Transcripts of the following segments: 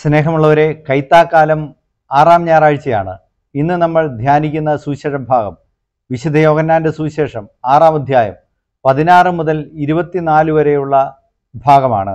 സ്നേഹമുള്ളവരെ കൈത്താക്കാലം ആറാം ഞായറാഴ്ചയാണ് ഇന്ന് നമ്മൾ ധ്യാനിക്കുന്ന സുവിശേഷം ഭാഗം വിശുദ്ധ യോഗന്നാൻ്റെ സുവിശേഷം ആറാം അധ്യായം പതിനാറ് മുതൽ ഇരുപത്തിനാല് വരെയുള്ള ഭാഗമാണ്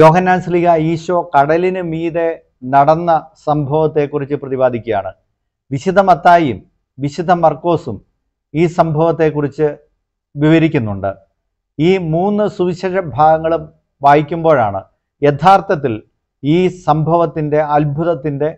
യോഹന്നാൻ ശ്രീക ഈശോ കടലിന് മീതെ നടന്ന സംഭവത്തെക്കുറിച്ച് പ്രതിപാദിക്കുകയാണ് വിശുദ്ധ മത്തായിയും വിശുദ്ധ മർക്കോസും ഈ സംഭവത്തെക്കുറിച്ച് വിവരിക്കുന്നുണ്ട് ഈ മൂന്ന് സുവിശേഷ ഭാഗങ്ങളും വായിക്കുമ്പോഴാണ് യഥാർത്ഥത്തിൽ ഈ സംഭവത്തിൻ്റെ അത്ഭുതത്തിൻ്റെ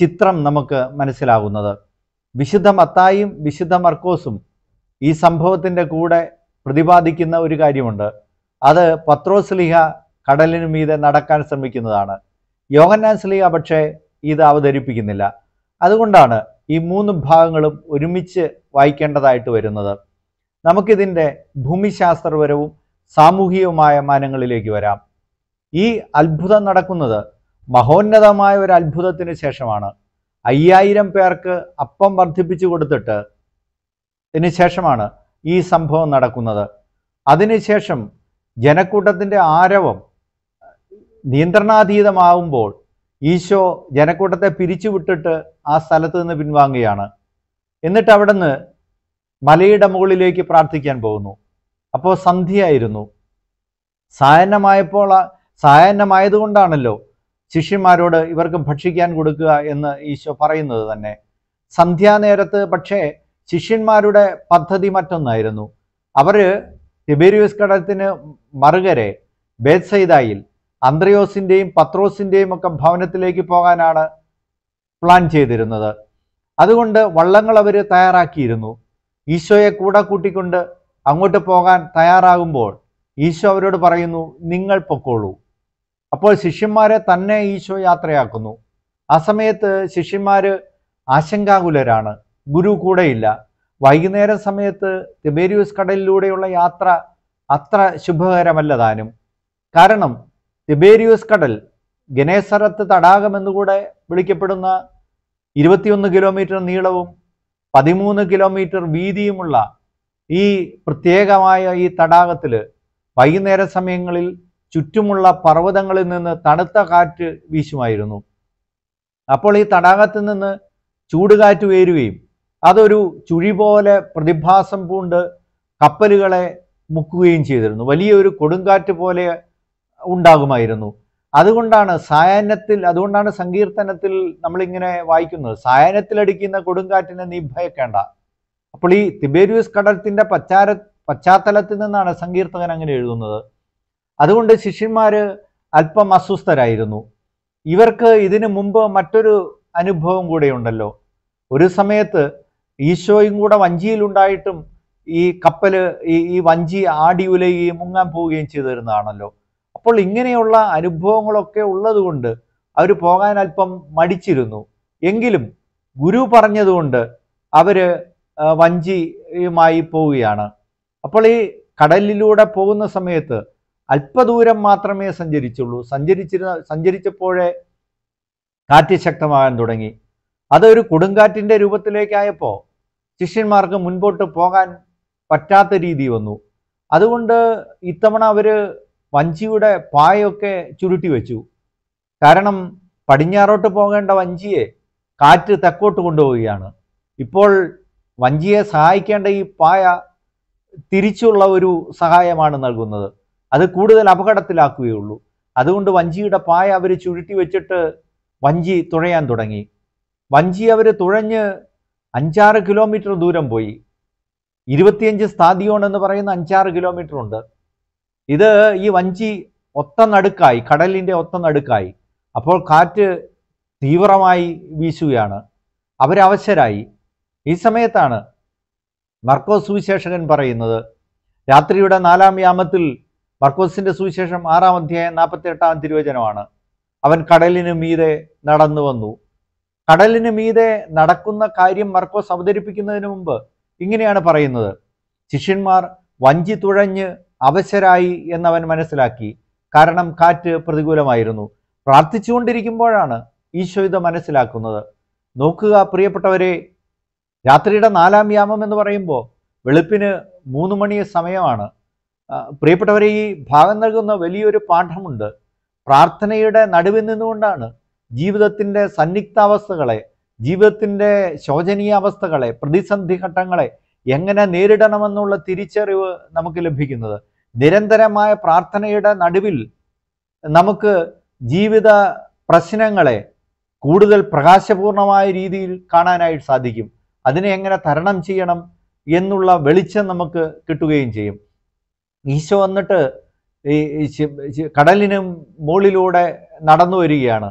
ചിത്രം നമുക്ക് മനസ്സിലാകുന്നത് വിശുദ്ധ മത്തായും വിശുദ്ധ മർക്കോസും ഈ സംഭവത്തിൻ്റെ കൂടെ പ്രതിപാദിക്കുന്ന ഒരു കാര്യമുണ്ട് അത് പത്രോസ്ലിഹ കടലിനു മീതെ നടക്കാൻ ശ്രമിക്കുന്നതാണ് യോഹന്നാൻ പക്ഷേ ഇത് അവതരിപ്പിക്കുന്നില്ല അതുകൊണ്ടാണ് ഈ മൂന്ന് ഭാഗങ്ങളും ഒരുമിച്ച് വായിക്കേണ്ടതായിട്ട് വരുന്നത് നമുക്കിതിൻ്റെ ഭൂമിശാസ്ത്രപരവും സാമൂഹികവുമായ മാനങ്ങളിലേക്ക് വരാം ഈ അത്ഭുതം നടക്കുന്നത് മഹോന്നതമായ ഒരു അത്ഭുതത്തിന് ശേഷമാണ് അയ്യായിരം പേർക്ക് അപ്പം വർദ്ധിപ്പിച്ചു കൊടുത്തിട്ട് ഇതിന് ശേഷമാണ് ഈ സംഭവം നടക്കുന്നത് അതിനുശേഷം ജനക്കൂട്ടത്തിൻ്റെ ആരവം നിയന്ത്രണാതീതമാവുമ്പോൾ ഈശോ ജനക്കൂട്ടത്തെ പിരിച്ചുവിട്ടിട്ട് ആ സ്ഥലത്ത് നിന്ന് പിൻവാങ്ങുകയാണ് എന്നിട്ട് അവിടുന്ന് മലയുടെ മുകളിലേക്ക് പ്രാർത്ഥിക്കാൻ പോകുന്നു അപ്പോൾ സന്ധ്യയായിരുന്നു സായന്നമായപ്പോൾ സായാഹ്നമായതുകൊണ്ടാണല്ലോ ശിഷ്യന്മാരോട് ഇവർക്ക് ഭക്ഷിക്കാൻ കൊടുക്കുക എന്ന് ഈശോ പറയുന്നത് തന്നെ സന്ധ്യാനേരത്ത് പക്ഷേ ശിഷ്യന്മാരുടെ പദ്ധതി മറ്റൊന്നായിരുന്നു അവർ തിബേരിയസ് കടത്തിന് മറുകരെ ബേത്സൈദായിൽ അന്ത്രയോസിൻ്റെയും പത്രോസിൻ്റെയും ഒക്കെ ഭവനത്തിലേക്ക് പോകാനാണ് പ്ലാൻ ചെയ്തിരുന്നത് അതുകൊണ്ട് വള്ളങ്ങൾ അവർ തയ്യാറാക്കിയിരുന്നു ഈശോയെ കൂടെ കൂട്ടിക്കൊണ്ട് അങ്ങോട്ട് പോകാൻ തയ്യാറാകുമ്പോൾ ഈശോ അവരോട് പറയുന്നു നിങ്ങൾ പൊക്കോളൂ അപ്പോൾ ശിഷ്യന്മാരെ തന്നെ ഈശോ യാത്രയാക്കുന്നു ആ സമയത്ത് ശിഷ്യന്മാർ ആശങ്കാകുലരാണ് ഗുരു കൂടെയില്ല വൈകുന്നേരം സമയത്ത് തിബേരിയൂസ് കടലിലൂടെയുള്ള യാത്ര അത്ര ശുഭകരമല്ല താനും കാരണം തിബേരിയൂസ് കടൽ ഗണേസറത്ത് തടാകം എന്നുകൂടെ വിളിക്കപ്പെടുന്ന ഇരുപത്തിയൊന്ന് കിലോമീറ്റർ നീളവും പതിമൂന്ന് കിലോമീറ്റർ വീതിയുമുള്ള ഈ പ്രത്യേകമായ ഈ തടാകത്തിൽ വൈകുന്നേര സമയങ്ങളിൽ ചുറ്റുമുള്ള പർവ്വതങ്ങളിൽ നിന്ന് തണുത്ത കാറ്റ് വീശുമായിരുന്നു അപ്പോൾ ഈ തടാകത്തിൽ നിന്ന് ചൂടുകാറ്റ് ഉയരുകയും അതൊരു ചുഴി പോലെ പ്രതിഭാസം പൂണ്ട് കപ്പലുകളെ മുക്കുകയും ചെയ്തിരുന്നു വലിയൊരു കൊടുങ്കാറ്റ് പോലെ ഉണ്ടാകുമായിരുന്നു അതുകൊണ്ടാണ് സായാഹ്നത്തിൽ അതുകൊണ്ടാണ് സങ്കീർത്തനത്തിൽ നമ്മളിങ്ങനെ വായിക്കുന്നത് സായാഹ്നത്തിലടിക്കുന്ന കൊടുങ്കാറ്റിനെ നീ ഭയക്കേണ്ട അപ്പോൾ ഈ തിബേരിയസ് കടലത്തിൻ്റെ പച്ചാര പശ്ചാത്തലത്തിൽ നിന്നാണ് സങ്കീർത്തകൻ അങ്ങനെ എഴുതുന്നത് അതുകൊണ്ട് ശിഷ്യന്മാർ അല്പം അസ്വസ്ഥരായിരുന്നു ഇവർക്ക് ഇതിനു മുമ്പ് മറ്റൊരു അനുഭവം ഉണ്ടല്ലോ ഒരു സമയത്ത് ഈശോയും കൂടെ വഞ്ചിയിലുണ്ടായിട്ടും ഈ കപ്പൽ ഈ ഈ വഞ്ചി ആടി ഉലയുകയും മുങ്ങാൻ പോവുകയും ചെയ്തിരുന്നതാണല്ലോ അപ്പോൾ ഇങ്ങനെയുള്ള അനുഭവങ്ങളൊക്കെ ഉള്ളതുകൊണ്ട് അവർ പോകാൻ അല്പം മടിച്ചിരുന്നു എങ്കിലും ഗുരു പറഞ്ഞതുകൊണ്ട് അവര് വഞ്ചിയുമായി പോവുകയാണ് അപ്പോൾ ഈ കടലിലൂടെ പോകുന്ന സമയത്ത് അല്പദൂരം മാത്രമേ സഞ്ചരിച്ചുള്ളൂ സഞ്ചരിച്ചിരുന്ന സഞ്ചരിച്ചപ്പോഴേ കാറ്റ് ശക്തമാകാൻ തുടങ്ങി അതൊരു കൊടുങ്കാറ്റിൻ്റെ രൂപത്തിലേക്കായപ്പോൾ ശിഷ്യന്മാർക്ക് മുൻപോട്ട് പോകാൻ പറ്റാത്ത രീതി വന്നു അതുകൊണ്ട് ഇത്തവണ അവർ വഞ്ചിയുടെ പായൊക്കെ ചുരുട്ടി വെച്ചു കാരണം പടിഞ്ഞാറോട്ട് പോകേണ്ട വഞ്ചിയെ കാറ്റ് തെക്കോട്ട് കൊണ്ടുപോവുകയാണ് ഇപ്പോൾ വഞ്ചിയെ സഹായിക്കേണ്ട ഈ പായ തിരിച്ചുള്ള ഒരു സഹായമാണ് നൽകുന്നത് അത് കൂടുതൽ അപകടത്തിലാക്കുകയുള്ളൂ അതുകൊണ്ട് വഞ്ചിയുടെ പായ അവർ ചുരുട്ടി വെച്ചിട്ട് വഞ്ചി തുഴയാൻ തുടങ്ങി വഞ്ചി അവർ തുഴഞ്ഞ് അഞ്ചാറ് കിലോമീറ്റർ ദൂരം പോയി ഇരുപത്തിയഞ്ച് സ്ഥാദിയോൺ എന്ന് പറയുന്ന അഞ്ചാറ് കിലോമീറ്റർ ഉണ്ട് ഇത് ഈ വഞ്ചി ഒത്ത നടുക്കായി കടലിൻ്റെ ഒത്ത നടുക്കായി അപ്പോൾ കാറ്റ് തീവ്രമായി വീശുകയാണ് അവരവശരായി ഈ സമയത്താണ് മർക്കോസ് സുവിശേഷകൻ പറയുന്നത് രാത്രിയുടെ നാലാം യാമത്തിൽ മർക്കോസിന്റെ സുവിശേഷം ആറാം അധ്യായം നാൽപ്പത്തി എട്ടാം തിരുവചനമാണ് അവൻ കടലിന് മീതെ നടന്നു വന്നു കടലിന് മീതെ നടക്കുന്ന കാര്യം മർക്കോസ് അവതരിപ്പിക്കുന്നതിന് മുമ്പ് ഇങ്ങനെയാണ് പറയുന്നത് ശിഷ്യന്മാർ വഞ്ചി തുഴഞ്ഞ് അവശരായി എന്നവൻ മനസ്സിലാക്കി കാരണം കാറ്റ് പ്രതികൂലമായിരുന്നു പ്രാർത്ഥിച്ചുകൊണ്ടിരിക്കുമ്പോഴാണ് ഈശോ ഇത് മനസ്സിലാക്കുന്നത് നോക്കുക പ്രിയപ്പെട്ടവരെ രാത്രിയുടെ നാലാം യാമം എന്ന് പറയുമ്പോൾ വെളുപ്പിന് മൂന്ന് മണി സമയമാണ് പ്രിയപ്പെട്ടവരെ ഈ ഭാഗം നൽകുന്ന വലിയൊരു പാഠമുണ്ട് പ്രാർത്ഥനയുടെ നടുവിൽ നിന്നുകൊണ്ടാണ് ജീവിതത്തിൻ്റെ സന്നിഗ്ധാവസ്ഥകളെ ജീവിതത്തിൻ്റെ ശോചനീയ അവസ്ഥകളെ പ്രതിസന്ധി ഘട്ടങ്ങളെ എങ്ങനെ നേരിടണമെന്നുള്ള തിരിച്ചറിവ് നമുക്ക് ലഭിക്കുന്നത് നിരന്തരമായ പ്രാർത്ഥനയുടെ നടുവിൽ നമുക്ക് ജീവിത പ്രശ്നങ്ങളെ കൂടുതൽ പ്രകാശപൂർണമായ രീതിയിൽ കാണാനായിട്ട് സാധിക്കും അതിനെ എങ്ങനെ തരണം ചെയ്യണം എന്നുള്ള വെളിച്ചം നമുക്ക് കിട്ടുകയും ചെയ്യും ഈശോ വന്നിട്ട് ഈ കടലിനും മുകളിലൂടെ നടന്നു വരികയാണ്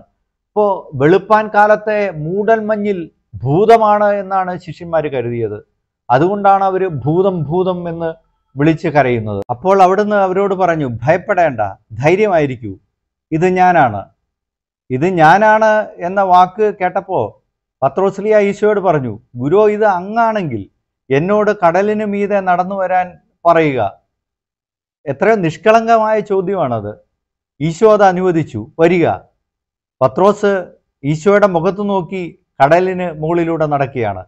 ഇപ്പോൾ വെളുപ്പാൻ കാലത്തെ മൂടൽമഞ്ഞിൽ ഭൂതമാണ് എന്നാണ് ശിഷ്യന്മാർ കരുതിയത് അതുകൊണ്ടാണ് അവർ ഭൂതം ഭൂതം എന്ന് വിളിച്ച് കരയുന്നത് അപ്പോൾ അവിടുന്ന് അവരോട് പറഞ്ഞു ഭയപ്പെടേണ്ട ധൈര്യമായിരിക്കൂ ഇത് ഞാനാണ് ഇത് ഞാനാണ് എന്ന വാക്ക് കേട്ടപ്പോൾ പത്രോസ്ലിയ ഈശോയോട് പറഞ്ഞു ഗുരു ഇത് അങ്ങാണെങ്കിൽ എന്നോട് കടലിന് മീതെ നടന്നു വരാൻ പറയുക എത്രയോ നിഷ്കളങ്കമായ ചോദ്യമാണത് ഈശോ അത് അനുവദിച്ചു വരിക പത്രോസ് ഈശോയുടെ മുഖത്ത് നോക്കി കടലിന് മുകളിലൂടെ നടക്കുകയാണ്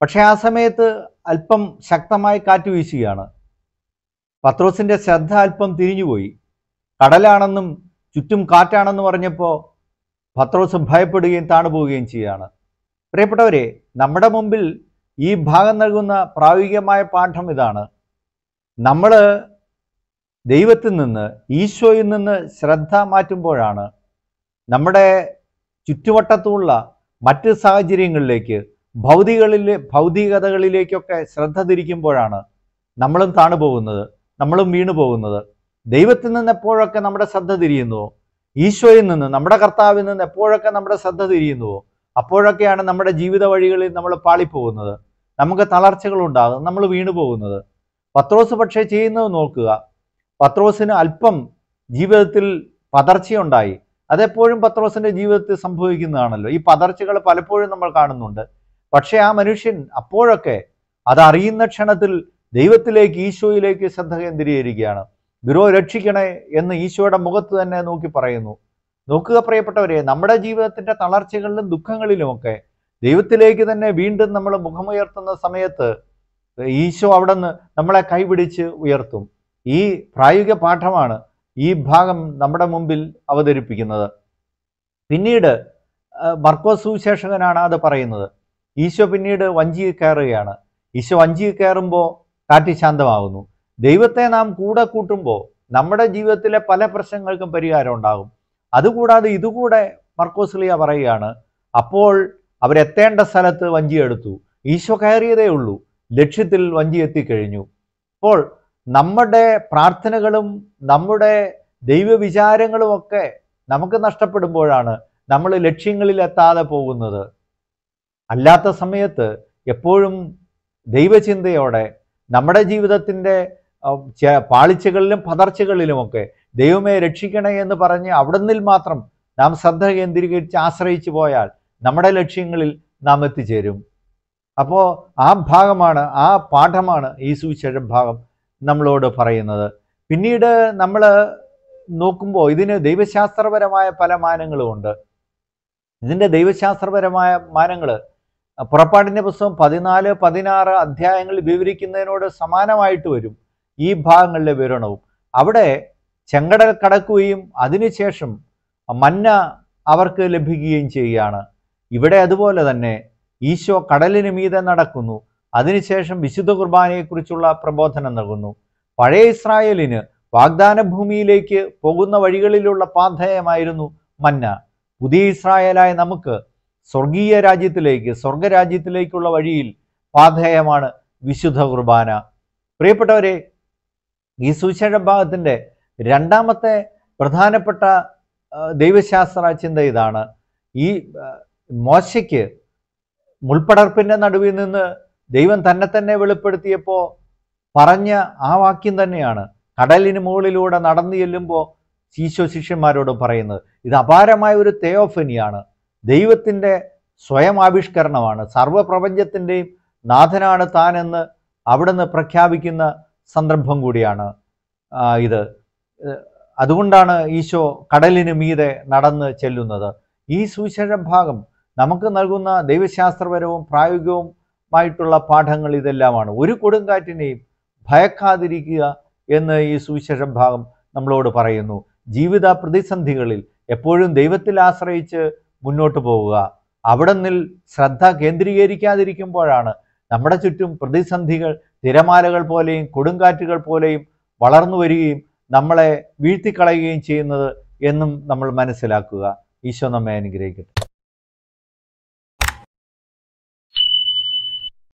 പക്ഷേ ആ സമയത്ത് അല്പം ശക്തമായി കാറ്റ് വീശുകയാണ് പത്രോസിൻ്റെ ശ്രദ്ധ അല്പം തിരിഞ്ഞുപോയി കടലാണെന്നും ചുറ്റും കാറ്റാണെന്നും പറഞ്ഞപ്പോൾ പത്രോസ് ഭയപ്പെടുകയും താണുപോവുകയും ചെയ്യുകയാണ് പ്രിയപ്പെട്ടവരെ നമ്മുടെ മുമ്പിൽ ഈ ഭാഗം നൽകുന്ന പ്രായോഗികമായ പാഠം ഇതാണ് നമ്മൾ ദൈവത്തിൽ നിന്ന് ഈശോയിൽ നിന്ന് ശ്രദ്ധ മാറ്റുമ്പോഴാണ് നമ്മുടെ ചുറ്റുവട്ടത്തുള്ള മറ്റ് സാഹചര്യങ്ങളിലേക്ക് ഭൗതികളിലെ ഭൗതികതകളിലേക്കൊക്കെ ശ്രദ്ധ തിരിക്കുമ്പോഴാണ് നമ്മളും താണു പോകുന്നത് നമ്മളും വീണു പോകുന്നത് ദൈവത്തിൽ നിന്ന് എപ്പോഴൊക്കെ നമ്മുടെ ശ്രദ്ധ തിരിയുന്നുവോ ഈശോയിൽ നിന്ന് നമ്മുടെ കർത്താവിൽ നിന്ന് എപ്പോഴൊക്കെ നമ്മുടെ ശ്രദ്ധ തിരിയുന്നുവോ അപ്പോഴൊക്കെയാണ് നമ്മുടെ ജീവിത വഴികളിൽ നമ്മൾ പാളിപ്പോകുന്നത് നമുക്ക് തളർച്ചകൾ ഉണ്ടാകും നമ്മൾ വീണു പോകുന്നത് പത്രോസ് പക്ഷേ ചെയ്യുന്നത് നോക്കുക പത്രോസിന് അല്പം ജീവിതത്തിൽ പതർച്ചയുണ്ടായി അതെപ്പോഴും പത്രോസിന്റെ ജീവിതത്തിൽ സംഭവിക്കുന്നതാണല്ലോ ഈ പതർച്ചകൾ പലപ്പോഴും നമ്മൾ കാണുന്നുണ്ട് പക്ഷേ ആ മനുഷ്യൻ അപ്പോഴൊക്കെ അതറിയുന്ന ക്ഷണത്തിൽ ദൈവത്തിലേക്ക് ഈശോയിലേക്ക് ശ്രദ്ധ കേന്ദ്രീകരിക്കുകയാണ് ഗുരു രക്ഷിക്കണേ എന്ന് ഈശോയുടെ മുഖത്ത് തന്നെ നോക്കി പറയുന്നു നോക്കുക പ്രിയപ്പെട്ടവരെ നമ്മുടെ ജീവിതത്തിന്റെ തളർച്ചകളിലും ദുഃഖങ്ങളിലുമൊക്കെ ദൈവത്തിലേക്ക് തന്നെ വീണ്ടും നമ്മൾ മുഖമുയർത്തുന്ന സമയത്ത് ഈശോ അവിടെ നിന്ന് നമ്മളെ കൈപിടിച്ച് ഉയർത്തും ഈ പ്രായോഗിക പാഠമാണ് ഈ ഭാഗം നമ്മുടെ മുമ്പിൽ അവതരിപ്പിക്കുന്നത് പിന്നീട് സുവിശേഷകനാണ് അത് പറയുന്നത് ഈശോ പിന്നീട് വഞ്ചിയിൽ കയറുകയാണ് ഈശോ വഞ്ചിയിൽ കയറുമ്പോൾ കാറ്റ് ശാന്തമാകുന്നു ദൈവത്തെ നാം കൂടെ കൂട്ടുമ്പോൾ നമ്മുടെ ജീവിതത്തിലെ പല പ്രശ്നങ്ങൾക്കും പരിഹാരം ഉണ്ടാകും അതുകൂടാതെ ഇതുകൂടെ മർക്കോസ്ലിയ പറയുകയാണ് അപ്പോൾ അവരെത്തേണ്ട സ്ഥലത്ത് വഞ്ചിയെടുത്തു ഈശോ കയറിയതേ ഉള്ളൂ ലക്ഷ്യത്തിൽ വഞ്ചി എത്തിക്കഴിഞ്ഞു അപ്പോൾ നമ്മുടെ പ്രാർത്ഥനകളും നമ്മുടെ ദൈവവിചാരങ്ങളുമൊക്കെ നമുക്ക് നഷ്ടപ്പെടുമ്പോഴാണ് നമ്മൾ ലക്ഷ്യങ്ങളിൽ എത്താതെ പോകുന്നത് അല്ലാത്ത സമയത്ത് എപ്പോഴും ദൈവചിന്തയോടെ നമ്മുടെ ജീവിതത്തിൻ്റെ പാളിച്ചകളിലും പതർച്ചകളിലുമൊക്കെ ദൈവമേ രക്ഷിക്കണേ എന്ന് പറഞ്ഞ് അവിടുന്നിൽ മാത്രം നാം ശ്രദ്ധ കേന്ദ്രീകരിച്ച് ആശ്രയിച്ച് പോയാൽ നമ്മുടെ ലക്ഷ്യങ്ങളിൽ നാം എത്തിച്ചേരും അപ്പോൾ ആ ഭാഗമാണ് ആ പാഠമാണ് ഈ സുവിശേഷം ഭാഗം നമ്മളോട് പറയുന്നത് പിന്നീട് നമ്മൾ നോക്കുമ്പോൾ ഇതിന് ദൈവശാസ്ത്രപരമായ പല മാനങ്ങളുമുണ്ട് ഇതിൻ്റെ ദൈവശാസ്ത്രപരമായ മാനങ്ങൾ പുറപ്പാടിൻ്റെ പുസ്തകം പതിനാല് പതിനാറ് അധ്യായങ്ങളിൽ വിവരിക്കുന്നതിനോട് സമാനമായിട്ട് വരും ഈ ഭാഗങ്ങളിലെ വിവരണവും അവിടെ ചെങ്കടൽ കടക്കുകയും അതിനുശേഷം മന്ന അവർക്ക് ലഭിക്കുകയും ചെയ്യുകയാണ് ഇവിടെ അതുപോലെ തന്നെ ഈശോ കടലിന് മീതെ നടക്കുന്നു അതിനുശേഷം വിശുദ്ധ കുർബാനയെക്കുറിച്ചുള്ള പ്രബോധനം നൽകുന്നു പഴയ ഇസ്രായേലിന് വാഗ്ദാന ഭൂമിയിലേക്ക് പോകുന്ന വഴികളിലുള്ള പാതയമായിരുന്നു മന്ന പുതിയ ഇസ്രായേലായ നമുക്ക് സ്വർഗീയ രാജ്യത്തിലേക്ക് സ്വർഗരാജ്യത്തിലേക്കുള്ള വഴിയിൽ പാതയമാണ് വിശുദ്ധ കുർബാന പ്രിയപ്പെട്ടവരെ ഈ സുശേഷ ഭാഗത്തിൻ്റെ രണ്ടാമത്തെ പ്രധാനപ്പെട്ട ദൈവശാസ്ത്ര ചിന്ത ഇതാണ് ഈ മോശയ്ക്ക് മുൾപ്പടർപ്പിൻ്റെ നടുവിൽ നിന്ന് ദൈവം തന്നെ തന്നെ വെളിപ്പെടുത്തിയപ്പോൾ പറഞ്ഞ ആ വാക്യം തന്നെയാണ് കടലിന് മുകളിലൂടെ നടന്നു ചെല്ലുമ്പോൾ ശീശോ ശിഷ്യന്മാരോട് പറയുന്നത് ഇത് അപാരമായ ഒരു തേയോഫനിയാണ് ദൈവത്തിൻ്റെ സ്വയം ആവിഷ്കരണമാണ് സർവപ്രപഞ്ചത്തിൻ്റെയും നാഥനാണ് താനെന്ന് അവിടുന്ന് പ്രഖ്യാപിക്കുന്ന സന്ദർഭം കൂടിയാണ് ഇത് അതുകൊണ്ടാണ് ഈശോ കടലിന് മീതെ നടന്ന് ചെല്ലുന്നത് ഈ സുവിശേഷ ഭാഗം നമുക്ക് നൽകുന്ന ദൈവശാസ്ത്രപരവും പ്രായോഗികവുമായിട്ടുള്ള പാഠങ്ങൾ ഇതെല്ലാമാണ് ഒരു കൊടുങ്കാറ്റിനെയും ഭയക്കാതിരിക്കുക എന്ന് ഈ സുവിശേഷ ഭാഗം നമ്മളോട് പറയുന്നു ജീവിത പ്രതിസന്ധികളിൽ എപ്പോഴും ദൈവത്തിൽ ആശ്രയിച്ച് മുന്നോട്ട് പോവുക അവിടെ നിൽ ശ്രദ്ധ കേന്ദ്രീകരിക്കാതിരിക്കുമ്പോഴാണ് നമ്മുടെ ചുറ്റും പ്രതിസന്ധികൾ തിരമാലകൾ പോലെയും കൊടുങ്കാറ്റുകൾ പോലെയും വളർന്നു വരികയും നമ്മളെ വീഴ്ത്തിക്കളയുകയും ചെയ്യുന്നത് എന്നും നമ്മൾ മനസ്സിലാക്കുക ഈശോ നമ്മെ അനുഗ്രഹിക്കട്ടെ